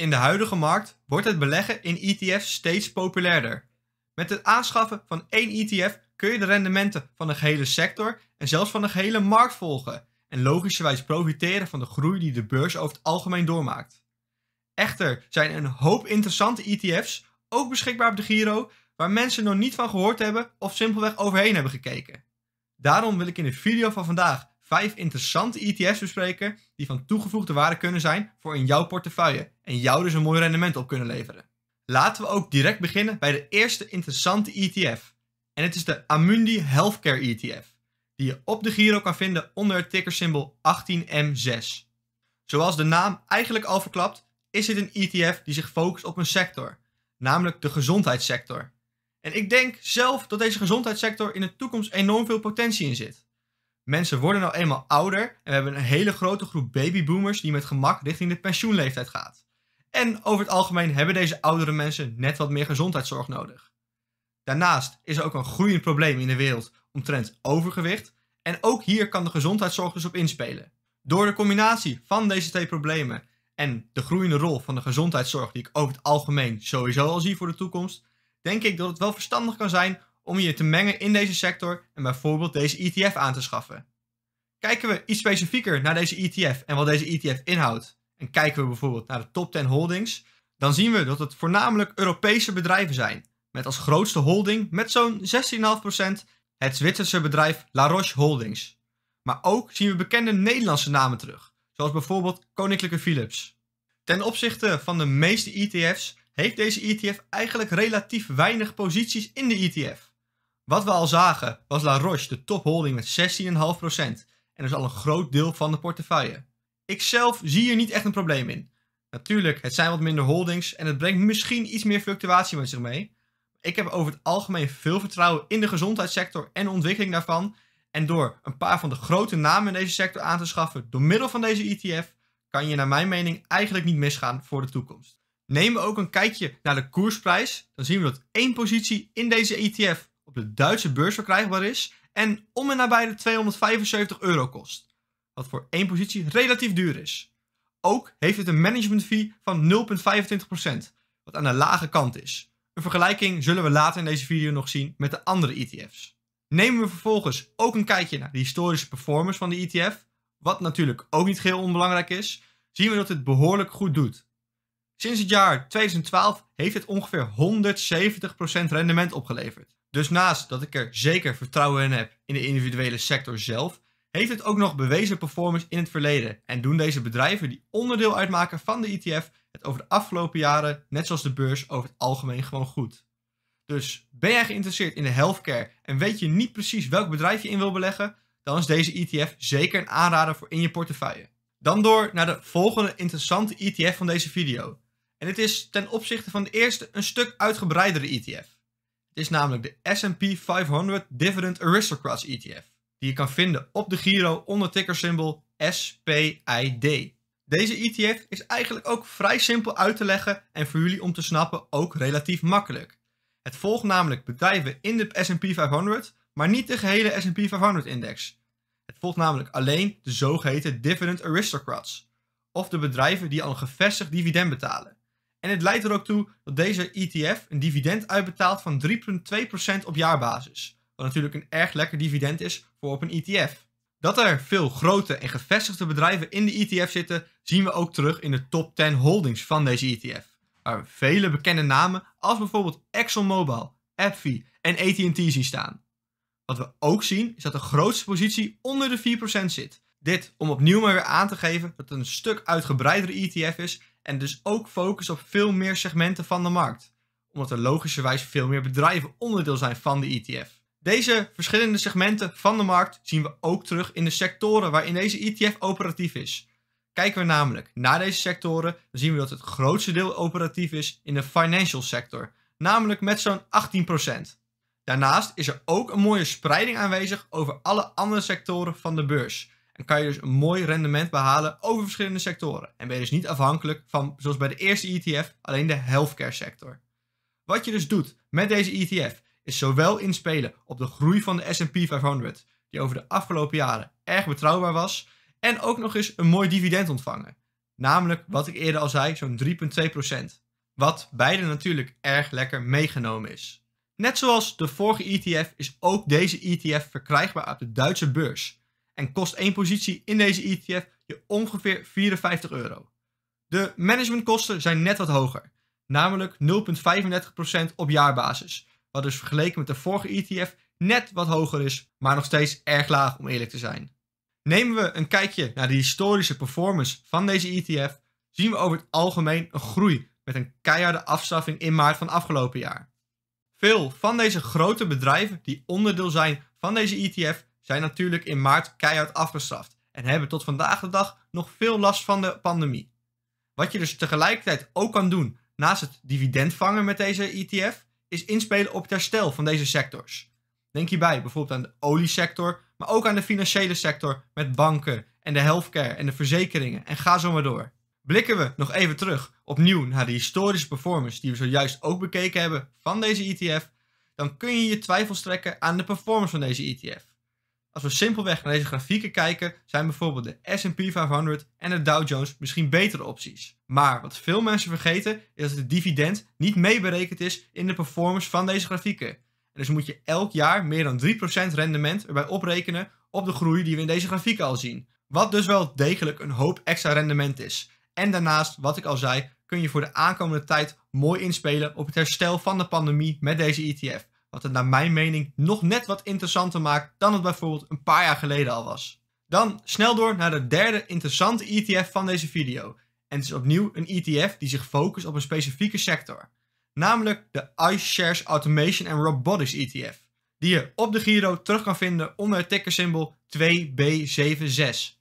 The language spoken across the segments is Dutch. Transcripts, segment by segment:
In de huidige markt wordt het beleggen in ETF's steeds populairder. Met het aanschaffen van één ETF kun je de rendementen van de gehele sector en zelfs van de gehele markt volgen en logischerwijs profiteren van de groei die de beurs over het algemeen doormaakt. Echter zijn een hoop interessante ETF's ook beschikbaar op de Giro waar mensen nog niet van gehoord hebben of simpelweg overheen hebben gekeken. Daarom wil ik in de video van vandaag vijf interessante ETF's bespreken die van toegevoegde waarde kunnen zijn voor in jouw portefeuille en jou dus een mooi rendement op kunnen leveren. Laten we ook direct beginnen bij de eerste interessante ETF. En het is de Amundi Healthcare ETF, die je op de Giro kan vinden onder het tickersymbool 18M6. Zoals de naam eigenlijk al verklapt, is dit een ETF die zich focust op een sector, namelijk de gezondheidssector. En ik denk zelf dat deze gezondheidssector in de toekomst enorm veel potentie in zit. Mensen worden nou eenmaal ouder en we hebben een hele grote groep babyboomers die met gemak richting de pensioenleeftijd gaat. En over het algemeen hebben deze oudere mensen net wat meer gezondheidszorg nodig. Daarnaast is er ook een groeiend probleem in de wereld omtrent overgewicht en ook hier kan de gezondheidszorg dus op inspelen. Door de combinatie van deze twee problemen en de groeiende rol van de gezondheidszorg die ik over het algemeen sowieso al zie voor de toekomst, denk ik dat het wel verstandig kan zijn om je te mengen in deze sector en bijvoorbeeld deze ETF aan te schaffen. Kijken we iets specifieker naar deze ETF en wat deze ETF inhoudt, en kijken we bijvoorbeeld naar de top 10 holdings, dan zien we dat het voornamelijk Europese bedrijven zijn, met als grootste holding met zo'n 16,5% het Zwitserse bedrijf La Roche Holdings. Maar ook zien we bekende Nederlandse namen terug, zoals bijvoorbeeld Koninklijke Philips. Ten opzichte van de meeste ETF's heeft deze ETF eigenlijk relatief weinig posities in de ETF. Wat we al zagen was La Roche de topholding met 16,5% en dus al een groot deel van de portefeuille. Ik zelf zie hier niet echt een probleem in. Natuurlijk, het zijn wat minder holdings en het brengt misschien iets meer fluctuatie met zich mee. Ik heb over het algemeen veel vertrouwen in de gezondheidssector en de ontwikkeling daarvan. En door een paar van de grote namen in deze sector aan te schaffen door middel van deze ETF, kan je naar mijn mening eigenlijk niet misgaan voor de toekomst. Nemen we ook een kijkje naar de koersprijs, dan zien we dat één positie in deze ETF op de Duitse beurs verkrijgbaar is en om en nabij de 275 euro kost, wat voor één positie relatief duur is. Ook heeft het een management fee van 0,25%, wat aan de lage kant is. Een vergelijking zullen we later in deze video nog zien met de andere ETF's. Nemen we vervolgens ook een kijkje naar de historische performance van de ETF, wat natuurlijk ook niet geheel onbelangrijk is, zien we dat het behoorlijk goed doet. Sinds het jaar 2012 heeft het ongeveer 170% rendement opgeleverd. Dus naast dat ik er zeker vertrouwen in heb in de individuele sector zelf, heeft het ook nog bewezen performance in het verleden en doen deze bedrijven die onderdeel uitmaken van de ETF het over de afgelopen jaren, net zoals de beurs, over het algemeen gewoon goed. Dus ben jij geïnteresseerd in de healthcare en weet je niet precies welk bedrijf je in wil beleggen, dan is deze ETF zeker een aanrader voor in je portefeuille. Dan door naar de volgende interessante ETF van deze video. En het is ten opzichte van de eerste een stuk uitgebreidere ETF. Het is namelijk de S&P 500 Dividend Aristocrats ETF, die je kan vinden op de Giro onder tickersymbool SPID. Deze ETF is eigenlijk ook vrij simpel uit te leggen en voor jullie om te snappen ook relatief makkelijk. Het volgt namelijk bedrijven in de S&P 500, maar niet de gehele S&P 500 index. Het volgt namelijk alleen de zogeheten dividend aristocrats, of de bedrijven die al een gevestigd dividend betalen. En het leidt er ook toe dat deze ETF een dividend uitbetaalt van 3,2% op jaarbasis. Wat natuurlijk een erg lekker dividend is voor op een ETF. Dat er veel grote en gevestigde bedrijven in de ETF zitten, zien we ook terug in de top 10 holdings van deze ETF. Waar vele bekende namen als bijvoorbeeld ExxonMobil, Apple en AT&T zien staan. Wat we ook zien is dat de grootste positie onder de 4% zit. Dit om opnieuw maar weer aan te geven dat het een stuk uitgebreidere ETF is en dus ook focus op veel meer segmenten van de markt, omdat er logischerwijs veel meer bedrijven onderdeel zijn van de ETF. Deze verschillende segmenten van de markt zien we ook terug in de sectoren waarin deze ETF operatief is. Kijken we namelijk naar deze sectoren, dan zien we dat het grootste deel operatief is in de financial sector, namelijk met zo'n 18%. Daarnaast is er ook een mooie spreiding aanwezig over alle andere sectoren van de beurs. En kan je dus een mooi rendement behalen over verschillende sectoren. En ben je dus niet afhankelijk van, zoals bij de eerste ETF, alleen de healthcare sector. Wat je dus doet met deze ETF is zowel inspelen op de groei van de SP 500, die over de afgelopen jaren erg betrouwbaar was, en ook nog eens een mooi dividend ontvangen. Namelijk, wat ik eerder al zei, zo'n 3,2%. Wat beide natuurlijk erg lekker meegenomen is. Net zoals de vorige ETF is ook deze ETF verkrijgbaar op de Duitse beurs en kost één positie in deze ETF je ongeveer 54 euro. De managementkosten zijn net wat hoger, namelijk 0,35% op jaarbasis, wat dus vergeleken met de vorige ETF net wat hoger is, maar nog steeds erg laag om eerlijk te zijn. Nemen we een kijkje naar de historische performance van deze ETF, zien we over het algemeen een groei met een keiharde afstraffing in maart van afgelopen jaar. Veel van deze grote bedrijven die onderdeel zijn van deze ETF zijn natuurlijk in maart keihard afgestraft en hebben tot vandaag de dag nog veel last van de pandemie. Wat je dus tegelijkertijd ook kan doen naast het dividend vangen met deze ETF, is inspelen op het herstel van deze sectors. Denk hierbij bijvoorbeeld aan de oliesector, maar ook aan de financiële sector met banken en de healthcare en de verzekeringen en ga zo maar door. Blikken we nog even terug opnieuw naar de historische performance die we zojuist ook bekeken hebben van deze ETF, dan kun je je twijfels trekken aan de performance van deze ETF. Als we simpelweg naar deze grafieken kijken, zijn bijvoorbeeld de S&P 500 en de Dow Jones misschien betere opties. Maar wat veel mensen vergeten, is dat het dividend niet meeberekend is in de performance van deze grafieken. En dus moet je elk jaar meer dan 3% rendement erbij oprekenen op de groei die we in deze grafieken al zien. Wat dus wel degelijk een hoop extra rendement is. En daarnaast, wat ik al zei, kun je voor de aankomende tijd mooi inspelen op het herstel van de pandemie met deze ETF. Wat het naar mijn mening nog net wat interessanter maakt dan het bijvoorbeeld een paar jaar geleden al was. Dan snel door naar de derde interessante ETF van deze video. En het is opnieuw een ETF die zich focust op een specifieke sector. Namelijk de iShares Automation and Robotics ETF. Die je op de Giro terug kan vinden onder het tickersymbool 2B76.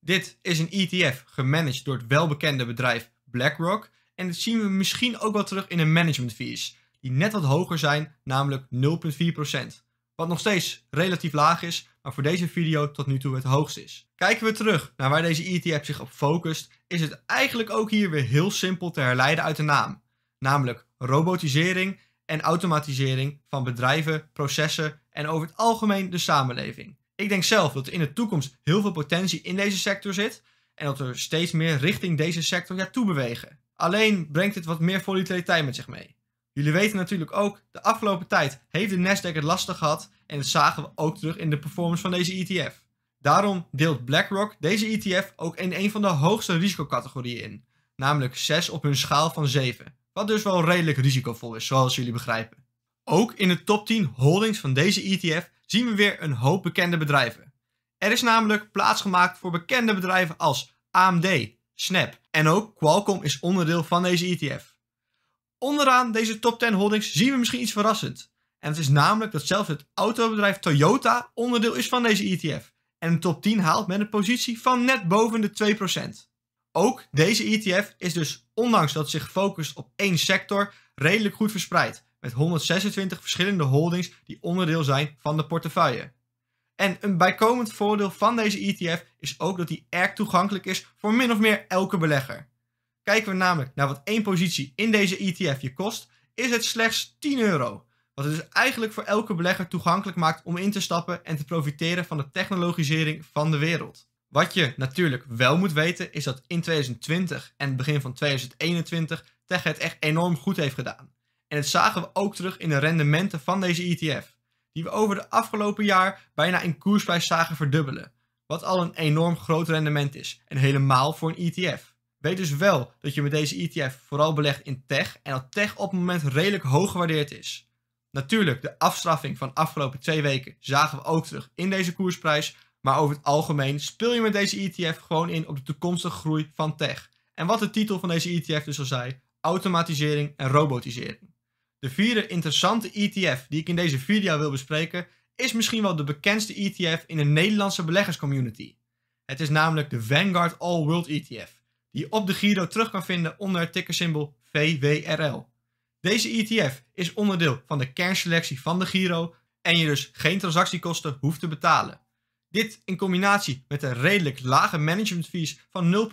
Dit is een ETF gemanaged door het welbekende bedrijf BlackRock. En dat zien we misschien ook wel terug in een management fees die net wat hoger zijn, namelijk 0,4%. Wat nog steeds relatief laag is, maar voor deze video tot nu toe het hoogst is. Kijken we terug naar waar deze ETF zich op focust, is het eigenlijk ook hier weer heel simpel te herleiden uit de naam. Namelijk robotisering en automatisering van bedrijven, processen en over het algemeen de samenleving. Ik denk zelf dat er in de toekomst heel veel potentie in deze sector zit en dat er steeds meer richting deze sector ja, toe bewegen. Alleen brengt dit wat meer volatiliteit met zich mee. Jullie weten natuurlijk ook, de afgelopen tijd heeft de Nasdaq het lastig gehad en dat zagen we ook terug in de performance van deze ETF. Daarom deelt BlackRock deze ETF ook in een van de hoogste risicocategorieën in, namelijk 6 op hun schaal van 7, wat dus wel redelijk risicovol is, zoals jullie begrijpen. Ook in de top 10 holdings van deze ETF zien we weer een hoop bekende bedrijven. Er is namelijk plaats gemaakt voor bekende bedrijven als AMD, Snap en ook Qualcomm is onderdeel van deze ETF. Onderaan deze top 10 holdings zien we misschien iets verrassends. En het is namelijk dat zelfs het autobedrijf Toyota onderdeel is van deze ETF. En een top 10 haalt met een positie van net boven de 2%. Ook deze ETF is dus, ondanks dat het zich focust op één sector, redelijk goed verspreid. Met 126 verschillende holdings die onderdeel zijn van de portefeuille. En een bijkomend voordeel van deze ETF is ook dat die erg toegankelijk is voor min of meer elke belegger. Kijken we namelijk naar wat één positie in deze ETF je kost, is het slechts 10 euro. Wat het dus eigenlijk voor elke belegger toegankelijk maakt om in te stappen en te profiteren van de technologisering van de wereld. Wat je natuurlijk wel moet weten is dat in 2020 en het begin van 2021 tech het echt enorm goed heeft gedaan. En dat zagen we ook terug in de rendementen van deze ETF, die we over de afgelopen jaar bijna in koersprijs zagen verdubbelen. Wat al een enorm groot rendement is en helemaal voor een ETF. Weet dus wel dat je met deze ETF vooral belegt in tech en dat tech op het moment redelijk hoog gewaardeerd is. Natuurlijk, de afstraffing van de afgelopen twee weken zagen we ook terug in deze koersprijs, maar over het algemeen speel je met deze ETF gewoon in op de toekomstige groei van tech. En wat de titel van deze ETF dus al zei, automatisering en robotisering. De vierde interessante ETF die ik in deze video wil bespreken is misschien wel de bekendste ETF in de Nederlandse beleggerscommunity. Het is namelijk de Vanguard All World ETF die je op de Giro terug kan vinden onder het tickersymbool VWRL. Deze ETF is onderdeel van de kernselectie van de Giro en je dus geen transactiekosten hoeft te betalen. Dit in combinatie met de redelijk lage management fees van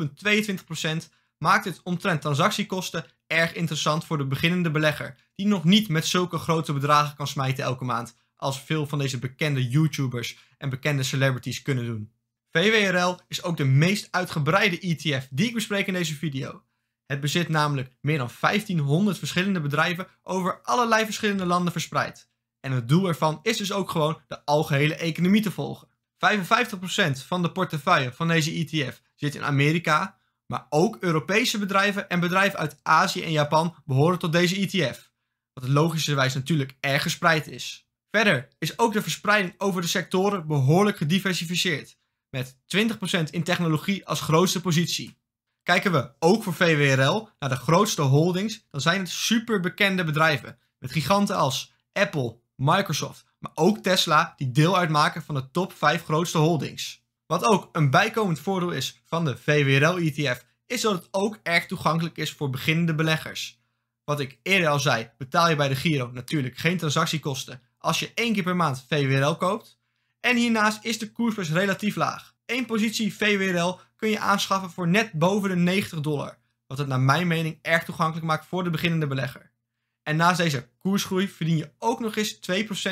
0,22% maakt het omtrent transactiekosten erg interessant voor de beginnende belegger, die nog niet met zulke grote bedragen kan smijten elke maand als veel van deze bekende YouTubers en bekende celebrities kunnen doen. VWRL is ook de meest uitgebreide ETF die ik bespreek in deze video. Het bezit namelijk meer dan 1500 verschillende bedrijven over allerlei verschillende landen verspreid. En het doel ervan is dus ook gewoon de algehele economie te volgen. 55% van de portefeuille van deze ETF zit in Amerika, maar ook Europese bedrijven en bedrijven uit Azië en Japan behoren tot deze ETF. Wat logischerwijs natuurlijk erg gespreid is. Verder is ook de verspreiding over de sectoren behoorlijk gediversifieerd met 20% in technologie als grootste positie. Kijken we ook voor VWRL naar de grootste holdings, dan zijn het superbekende bedrijven met giganten als Apple, Microsoft, maar ook Tesla die deel uitmaken van de top 5 grootste holdings. Wat ook een bijkomend voordeel is van de VWRL-ETF, is dat het ook erg toegankelijk is voor beginnende beleggers. Wat ik eerder al zei, betaal je bij de Giro natuurlijk geen transactiekosten als je één keer per maand VWRL koopt. En hiernaast is de koersprijs relatief laag. Eén positie VWRL kun je aanschaffen voor net boven de 90 dollar, wat het naar mijn mening erg toegankelijk maakt voor de beginnende belegger. En naast deze koersgroei verdien je ook nog eens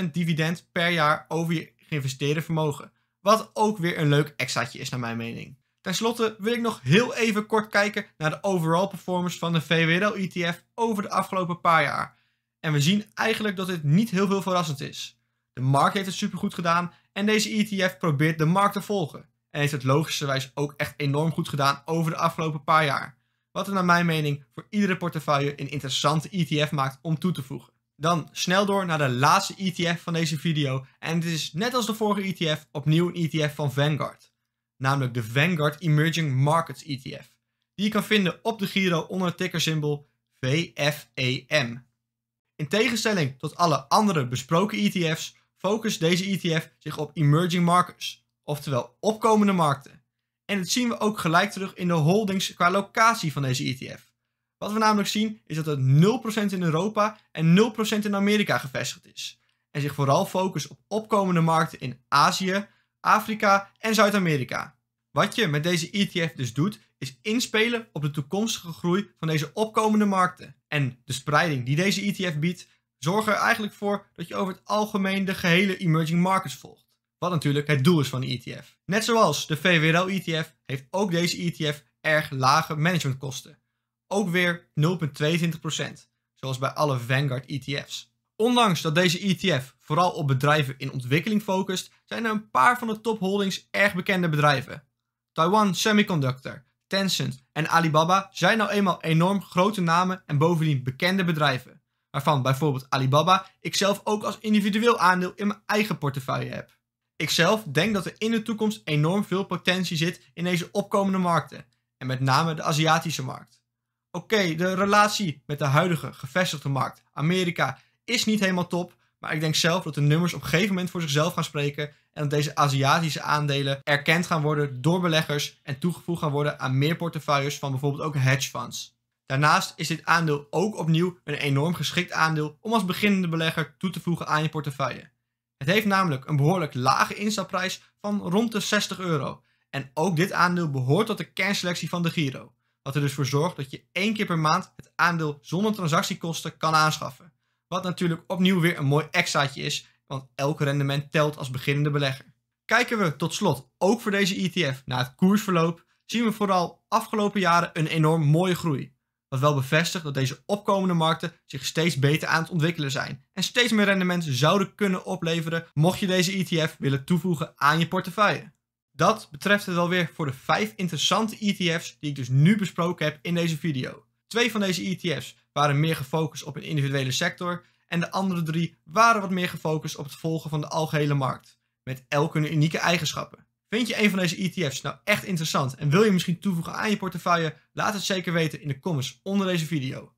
2% dividend per jaar over je geïnvesteerde vermogen, wat ook weer een leuk extraatje is naar mijn mening. Ten slotte wil ik nog heel even kort kijken naar de overall performance van de VWRL-ETF over de afgelopen paar jaar. En we zien eigenlijk dat dit niet heel veel verrassend is. De markt heeft het supergoed gedaan en deze ETF probeert de markt te volgen en heeft het logischerwijs ook echt enorm goed gedaan over de afgelopen paar jaar. Wat er naar mijn mening voor iedere portefeuille een interessante ETF maakt om toe te voegen. Dan snel door naar de laatste ETF van deze video en het is net als de vorige ETF opnieuw een ETF van Vanguard. Namelijk de Vanguard Emerging Markets ETF. Die je kan vinden op de Giro onder het tickersymbool VFEM. In tegenstelling tot alle andere besproken ETF's focust deze ETF zich op emerging markets, oftewel opkomende markten. En dat zien we ook gelijk terug in de holdings qua locatie van deze ETF. Wat we namelijk zien is dat het 0% in Europa en 0% in Amerika gevestigd is. En zich vooral focust op opkomende markten in Azië, Afrika en Zuid-Amerika. Wat je met deze ETF dus doet, is inspelen op de toekomstige groei van deze opkomende markten. En de spreiding die deze ETF biedt, zorg er eigenlijk voor dat je over het algemeen de gehele emerging markets volgt. Wat natuurlijk het doel is van de ETF. Net zoals de VWRL-ETF heeft ook deze ETF erg lage managementkosten. Ook weer 0,22%, zoals bij alle Vanguard-ETF's. Ondanks dat deze ETF vooral op bedrijven in ontwikkeling focust, zijn er een paar van de top holdings erg bekende bedrijven. Taiwan Semiconductor, Tencent en Alibaba zijn nou eenmaal enorm grote namen en bovendien bekende bedrijven waarvan bijvoorbeeld Alibaba ik zelf ook als individueel aandeel in mijn eigen portefeuille heb. Ikzelf denk dat er in de toekomst enorm veel potentie zit in deze opkomende markten, en met name de Aziatische markt. Oké, de relatie met de huidige gevestigde markt, Amerika, is niet helemaal top, maar ik denk zelf dat de nummers op een gegeven moment voor zichzelf gaan spreken en dat deze Aziatische aandelen erkend gaan worden door beleggers en toegevoegd gaan worden aan meer portefeuilles van bijvoorbeeld ook hedge funds. Daarnaast is dit aandeel ook opnieuw een enorm geschikt aandeel om als beginnende belegger toe te voegen aan je portefeuille. Het heeft namelijk een behoorlijk lage instapprijs van rond de 60 euro. En ook dit aandeel behoort tot de kernselectie van de Giro. Wat er dus voor zorgt dat je één keer per maand het aandeel zonder transactiekosten kan aanschaffen. Wat natuurlijk opnieuw weer een mooi extraatje is, want elk rendement telt als beginnende belegger. Kijken we tot slot ook voor deze ETF naar het koersverloop, zien we vooral afgelopen jaren een enorm mooie groei wat wel bevestigt dat deze opkomende markten zich steeds beter aan het ontwikkelen zijn en steeds meer rendement zouden kunnen opleveren mocht je deze ETF willen toevoegen aan je portefeuille. Dat betreft het alweer voor de vijf interessante ETF's die ik dus nu besproken heb in deze video. Twee van deze ETF's waren meer gefocust op een individuele sector en de andere drie waren wat meer gefocust op het volgen van de algehele markt, met elk hun unieke eigenschappen. Vind je een van deze ETF's nou echt interessant en wil je misschien toevoegen aan je portefeuille? Laat het zeker weten in de comments onder deze video.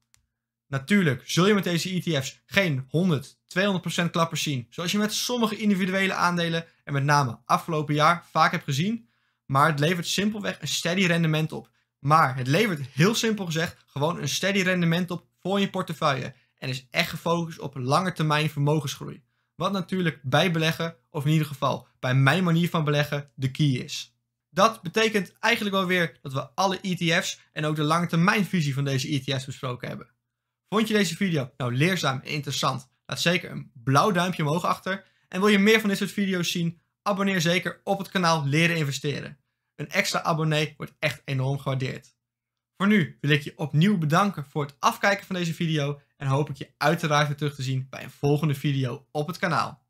Natuurlijk zul je met deze ETF's geen 100, 200% klappers zien, zoals je met sommige individuele aandelen en met name afgelopen jaar vaak hebt gezien, maar het levert simpelweg een steady rendement op. Maar het levert heel simpel gezegd gewoon een steady rendement op voor je portefeuille en is echt gefocust op lange termijn vermogensgroei. Wat natuurlijk bij beleggen, of in ieder geval bij mijn manier van beleggen, de key is. Dat betekent eigenlijk wel weer dat we alle ETF's en ook de langetermijnvisie van deze ETF's besproken hebben. Vond je deze video nou leerzaam en interessant? Laat zeker een blauw duimpje omhoog achter. En wil je meer van dit soort video's zien? Abonneer zeker op het kanaal Leren Investeren. Een extra abonnee wordt echt enorm gewaardeerd. Voor nu wil ik je opnieuw bedanken voor het afkijken van deze video en hoop ik je uiteraard weer terug te zien bij een volgende video op het kanaal.